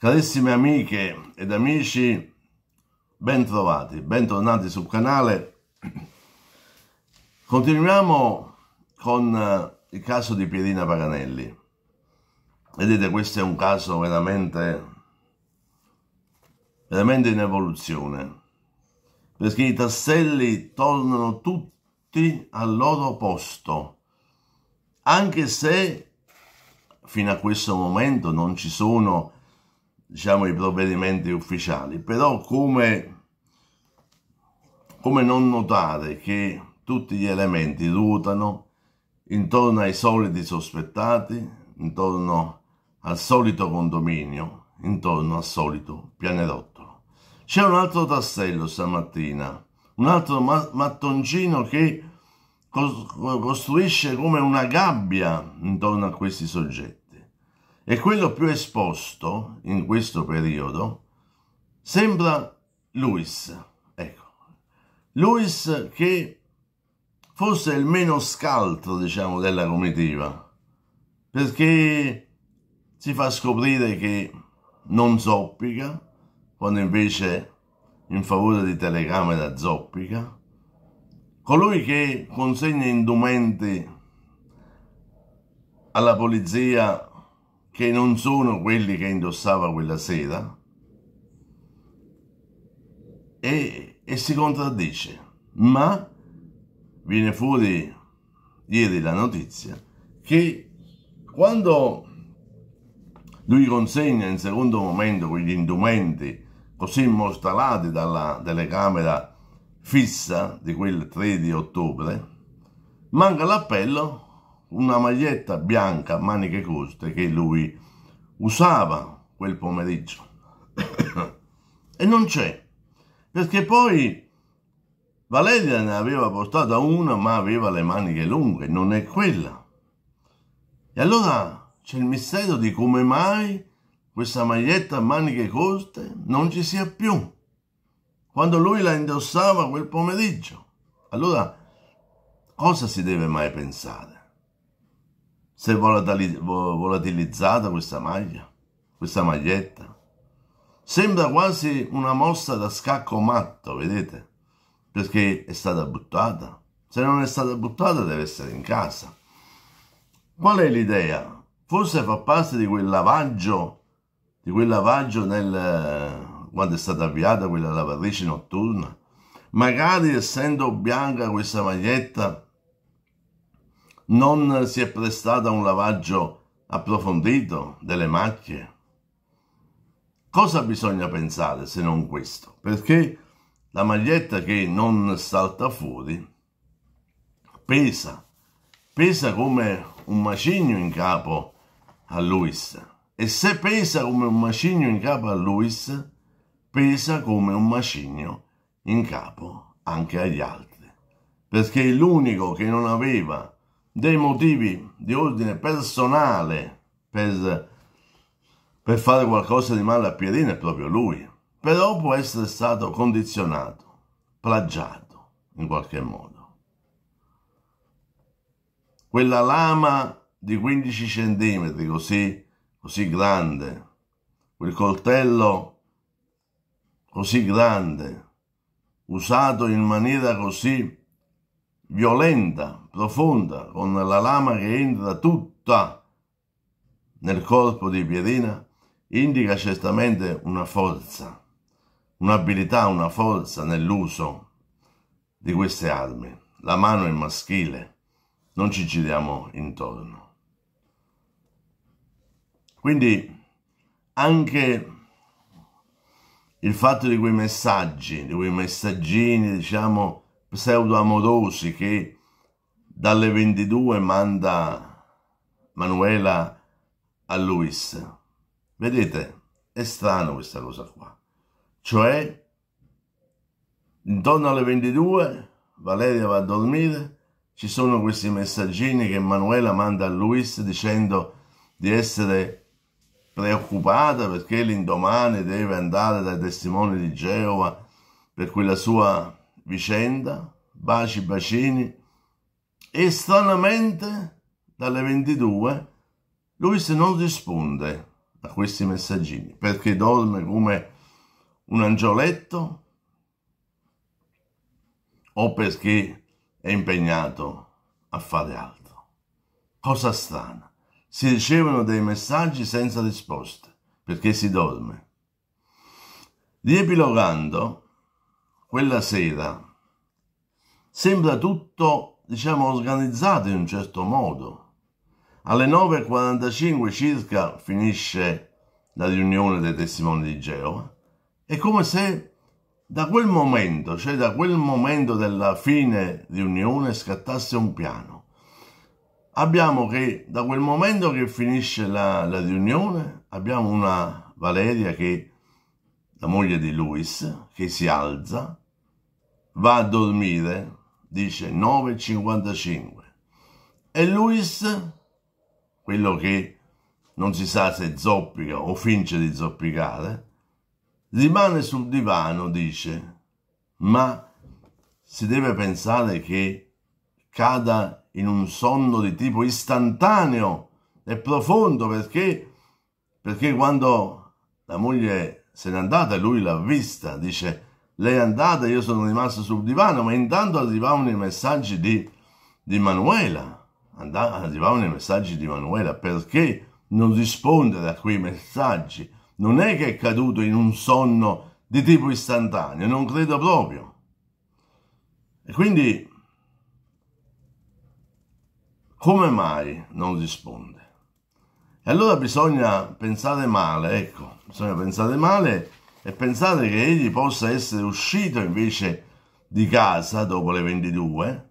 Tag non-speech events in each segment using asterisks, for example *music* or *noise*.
Carissime amiche ed amici, bentrovati, bentornati sul canale. Continuiamo con eh, il caso di Pierina Paganelli. Vedete, questo è un caso veramente, veramente in evoluzione, perché i tasselli tornano tutti al loro posto, anche se fino a questo momento non ci sono diciamo, i provvedimenti ufficiali, però come, come non notare che tutti gli elementi ruotano intorno ai soliti sospettati, intorno al solito condominio, intorno al solito pianerottolo. C'è un altro tassello stamattina, un altro mattoncino che costruisce come una gabbia intorno a questi soggetti e quello più esposto in questo periodo sembra Luis. Ecco, Luis che forse è il meno scaltro, diciamo, della comitiva, perché si fa scoprire che non zoppica, quando invece in favore di telecamera zoppica, colui che consegna indumenti alla polizia che non sono quelli che indossava quella sera e, e si contraddice, ma viene fuori ieri la notizia che quando lui consegna in secondo momento quegli indumenti così mostrati dalla telecamera fissa di quel 3 di ottobre, manca l'appello una maglietta bianca a maniche corte che lui usava quel pomeriggio. e non c'è, perché poi Valeria ne aveva portata una ma aveva le maniche lunghe, non è quella. E allora c'è il mistero di come mai questa maglietta a maniche corte non ci sia più, quando lui la indossava quel pomeriggio. Allora, cosa si deve mai pensare? si è volatilizzata questa maglia, questa maglietta. Sembra quasi una mossa da scacco matto, vedete? Perché è stata buttata. Se non è stata buttata deve essere in casa. Qual è l'idea? Forse fa parte di quel lavaggio, di quel lavaggio nel, quando è stata avviata quella lavatrice notturna. Magari essendo bianca questa maglietta non si è prestata a un lavaggio approfondito delle macchie? Cosa bisogna pensare se non questo? Perché la maglietta che non salta fuori pesa, pesa come un macigno in capo a Luis. E se pesa come un macigno in capo a Luis, pesa come un macigno in capo anche agli altri. Perché l'unico che non aveva dei motivi di ordine personale per, per fare qualcosa di male a Pierino è proprio lui, però può essere stato condizionato, plagiato in qualche modo. Quella lama di 15 centimetri così, così grande, quel coltello così grande, usato in maniera così violenta, profonda, con la lama che entra tutta nel corpo di Pierina, indica certamente una forza, un'abilità, una forza nell'uso di queste armi. La mano è maschile, non ci giriamo intorno. Quindi anche il fatto di quei messaggi, di quei messaggini, diciamo, pseudo-amorosi che dalle 22 manda Manuela a Luis. Vedete, è strano questa cosa qua. Cioè, intorno alle 22 Valeria va a dormire, ci sono questi messaggini che Manuela manda a Luis dicendo di essere preoccupata perché l'indomani deve andare dai testimoni di Geova per quella sua vicenda, baci, bacini, e stranamente dalle 22 lui Luis non risponde a questi messaggini perché dorme come un angioletto o perché è impegnato a fare altro. Cosa strana, si ricevono dei messaggi senza risposte perché si dorme. Riepilogando, quella sera. Sembra tutto, diciamo, organizzato in un certo modo. Alle 9.45 circa finisce la riunione dei testimoni di Geova. È come se da quel momento, cioè da quel momento della fine riunione, scattasse un piano. Abbiamo che da quel momento che finisce la, la riunione, abbiamo una Valeria che la moglie di Luis, che si alza, va a dormire, dice 9.55. E Luis, quello che non si sa se zoppica o finge di zoppicare, rimane sul divano, dice, ma si deve pensare che cada in un sonno di tipo istantaneo e profondo perché, perché quando la moglie se n'è andata e lui l'ha vista. Dice, lei è andata, io sono rimasto sul divano, ma intanto arrivavano i messaggi di, di Manuela. Andava, arrivavano i messaggi di Manuela, perché non rispondere a quei messaggi? Non è che è caduto in un sonno di tipo istantaneo, non credo proprio. E quindi, come mai non risponde? E allora bisogna pensare male, ecco, bisogna pensare male e pensare che egli possa essere uscito invece di casa dopo le 22,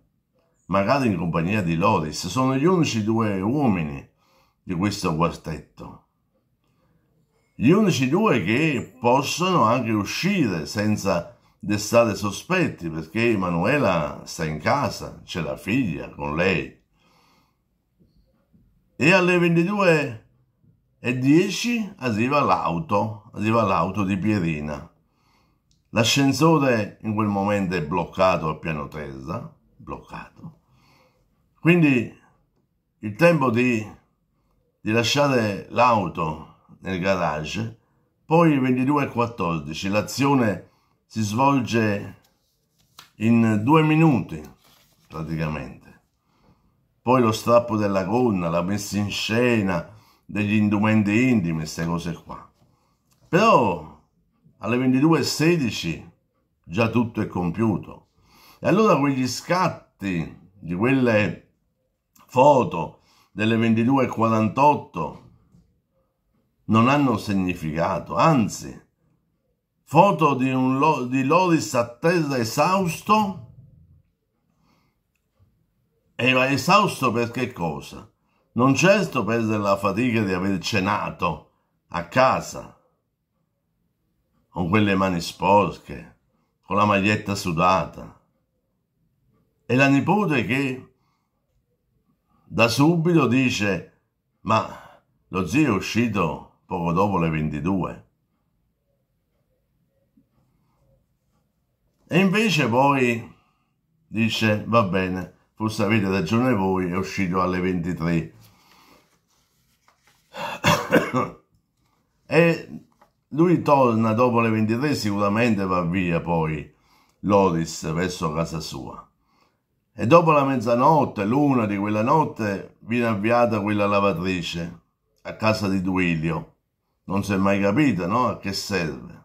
magari in compagnia di Loris. Sono gli unici due uomini di questo quartetto. Gli unici due che possono anche uscire senza destare sospetti, perché Emanuela sta in casa, c'è la figlia con lei e alle 22.10 arriva l'auto, arriva l'auto di Pierina. L'ascensore in quel momento è bloccato al piano terra, bloccato. Quindi il tempo di, di lasciare l'auto nel garage, poi 22 e 14 l'azione si svolge in due minuti praticamente poi lo strappo della gonna, la messa in scena degli indumenti intimi, queste cose qua. Però alle 22.16 già tutto è compiuto. E allora quegli scatti di quelle foto delle 22.48 non hanno significato, anzi, foto di, un, di Loris terra esausto era esausto perché cosa? Non certo per la fatica di aver cenato a casa, con quelle mani sporche, con la maglietta sudata. E la nipote che da subito dice, ma lo zio è uscito poco dopo le 22. E invece poi dice, va bene, forse avete ragione voi, è uscito alle 23. *coughs* e lui torna dopo le 23, sicuramente va via poi Loris verso casa sua. E dopo la mezzanotte, l'una di quella notte, viene avviata quella lavatrice a casa di Duilio. Non si è mai capita, no? A che serve?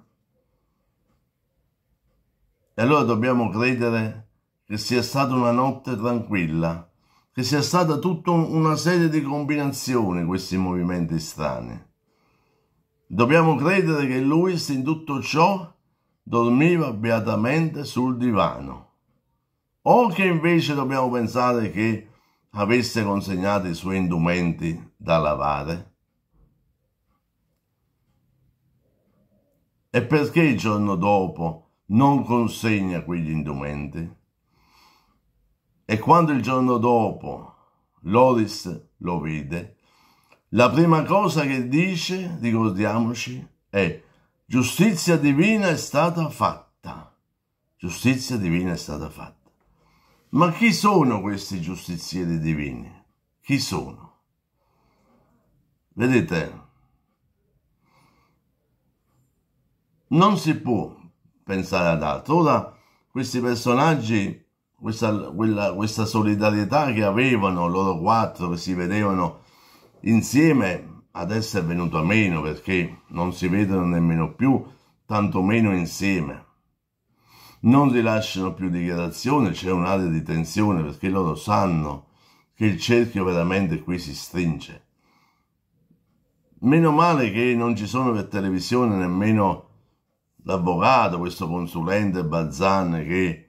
E allora dobbiamo credere che sia stata una notte tranquilla, che sia stata tutta una serie di combinazioni questi movimenti strani. Dobbiamo credere che lui in tutto ciò dormiva beatamente sul divano, o che invece dobbiamo pensare che avesse consegnato i suoi indumenti da lavare? E perché il giorno dopo non consegna quegli indumenti? E quando il giorno dopo Loris lo vide, la prima cosa che dice, ricordiamoci, è giustizia divina è stata fatta. Giustizia divina è stata fatta. Ma chi sono questi giustizieri divini? Chi sono? Vedete, non si può pensare ad altro. Ora, questi personaggi questa, quella, questa solidarietà che avevano loro quattro che si vedevano insieme adesso è venuto a meno perché non si vedono nemmeno più, tantomeno insieme. Non rilasciano più dichiarazioni, c'è un'area di tensione perché loro sanno che il cerchio veramente qui si stringe. Meno male che non ci sono per televisione nemmeno l'avvocato, questo consulente Bazzan che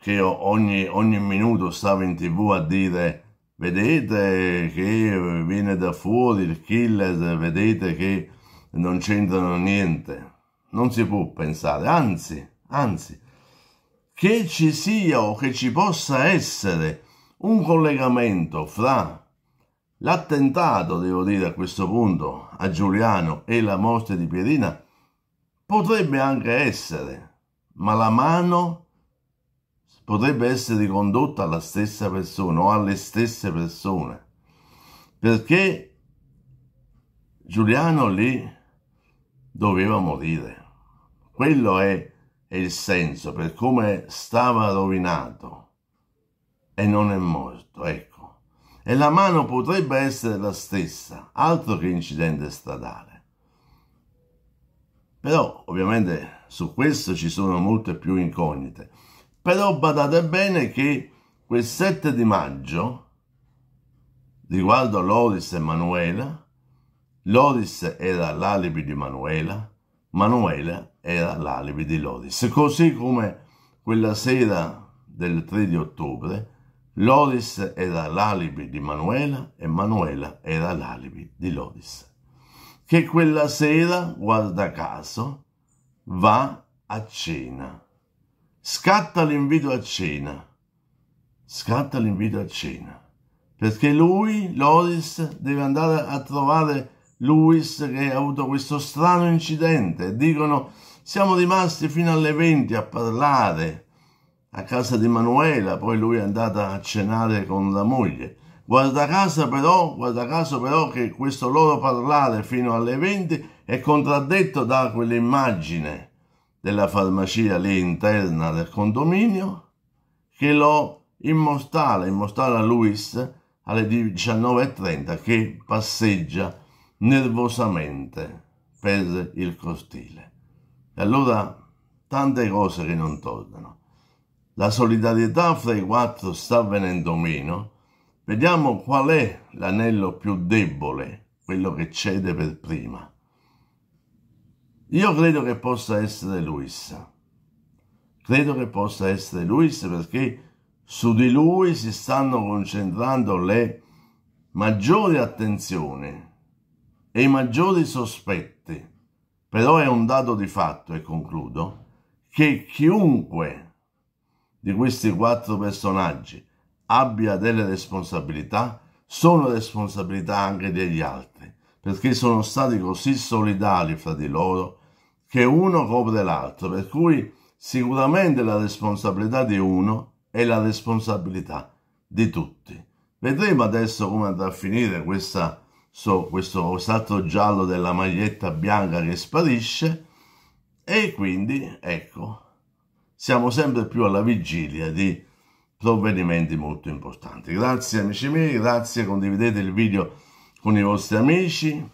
che ogni, ogni minuto stava in tv a dire vedete che viene da fuori il killer, vedete che non c'entrano niente. Non si può pensare, anzi, anzi, che ci sia o che ci possa essere un collegamento fra l'attentato, devo dire a questo punto, a Giuliano e la morte di Pierina, potrebbe anche essere, ma la mano potrebbe essere ricondotta alla stessa persona o alle stesse persone. Perché Giuliano lì doveva morire. Quello è, è il senso, per come stava rovinato e non è morto, ecco. E la mano potrebbe essere la stessa, altro che incidente stradale. Però ovviamente su questo ci sono molte più incognite. Però badate bene che quel 7 di maggio, riguardo Loris e Manuela, Loris era l'alibi di Manuela, Manuela era l'alibi di Loris. Così come quella sera del 3 di ottobre, Loris era l'alibi di Manuela e Manuela era l'alibi di Loris. Che quella sera, guarda caso, va a cena scatta l'invito a cena. Scatta l'invito a cena. Perché lui, Loris, deve andare a trovare Luis che ha avuto questo strano incidente. Dicono, siamo rimasti fino alle 20 a parlare a casa di Manuela, poi lui è andato a cenare con la moglie. Guarda caso però, guarda caso però che questo loro parlare fino alle 20 è contraddetto da quell'immagine della farmacia lì interna del condominio che lo immostala, immostala Luis alle 19.30 che passeggia nervosamente per il costile. E allora tante cose che non tornano. La solidarietà fra i quattro sta venendo meno. Vediamo qual è l'anello più debole, quello che cede per prima. Io credo che possa essere Luis. Credo che possa essere Luis perché su di lui si stanno concentrando le maggiori attenzioni e i maggiori sospetti. Però è un dato di fatto, e concludo, che chiunque di questi quattro personaggi abbia delle responsabilità, sono responsabilità anche degli altri, perché sono stati così solidali fra di loro che uno copre l'altro, per cui sicuramente la responsabilità di uno è la responsabilità di tutti. Vedremo adesso come andrà a finire questa, so, questo rosato giallo della maglietta bianca che sparisce e quindi, ecco, siamo sempre più alla vigilia di provvedimenti molto importanti. Grazie amici miei, grazie, condividete il video con i vostri amici,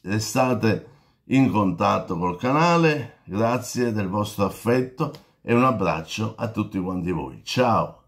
restate in contatto col canale, grazie del vostro affetto e un abbraccio a tutti quanti voi. Ciao!